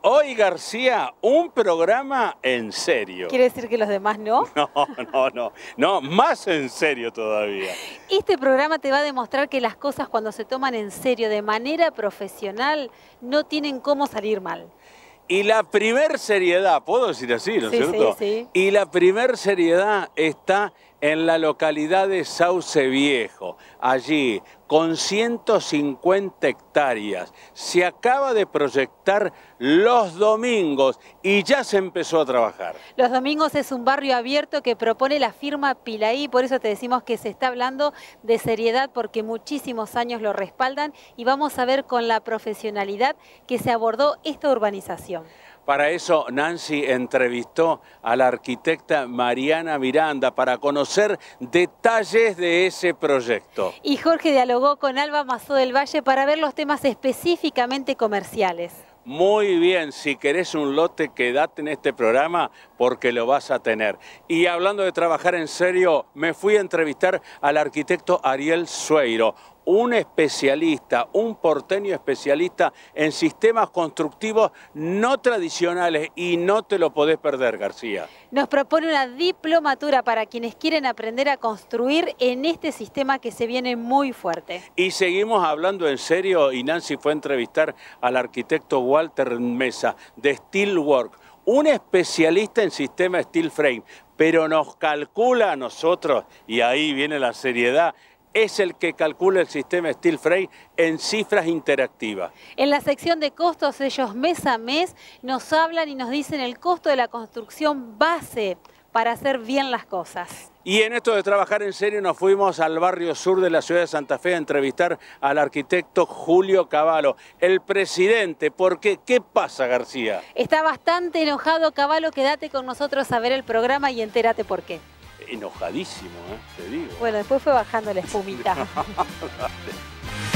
Hoy, García, un programa en serio. ¿Quiere decir que los demás no? No, no, no, no, más en serio todavía. Este programa te va a demostrar que las cosas cuando se toman en serio de manera profesional no tienen cómo salir mal. Y la primer seriedad, puedo decir así, ¿no es sí, cierto? Sí, sí. Y la primer seriedad está en la localidad de Sauce Viejo. Allí, con 150 hectáreas, se acaba de proyectar los domingos y ya se empezó a trabajar. Los domingos es un barrio abierto que propone la firma Pilaí, por eso te decimos que se está hablando de seriedad porque muchísimos años lo respaldan y vamos a ver con la profesionalidad que se abordó esta urbanización. Para eso Nancy entrevistó a la arquitecta Mariana Miranda para conocer detalles de ese proyecto. Y Jorge dialogó con Alba Mazó del Valle para ver los temas específicamente comerciales. Muy bien, si querés un lote, quédate en este programa porque lo vas a tener. Y hablando de trabajar en serio, me fui a entrevistar al arquitecto Ariel Sueiro, un especialista, un porteño especialista en sistemas constructivos no tradicionales y no te lo podés perder, García. Nos propone una diplomatura para quienes quieren aprender a construir en este sistema que se viene muy fuerte. Y seguimos hablando en serio y Nancy fue a entrevistar al arquitecto Walter Mesa de Steelwork, un especialista en sistema steel frame, pero nos calcula a nosotros, y ahí viene la seriedad, es el que calcula el sistema Steel Freight en cifras interactivas. En la sección de costos, ellos mes a mes nos hablan y nos dicen el costo de la construcción base para hacer bien las cosas. Y en esto de trabajar en serio nos fuimos al barrio sur de la ciudad de Santa Fe a entrevistar al arquitecto Julio Caballo. el presidente, porque ¿qué pasa García? Está bastante enojado Caballo, quédate con nosotros a ver el programa y entérate por qué enojadísimo, ¿eh? te digo. Bueno, después fue bajando la espumita.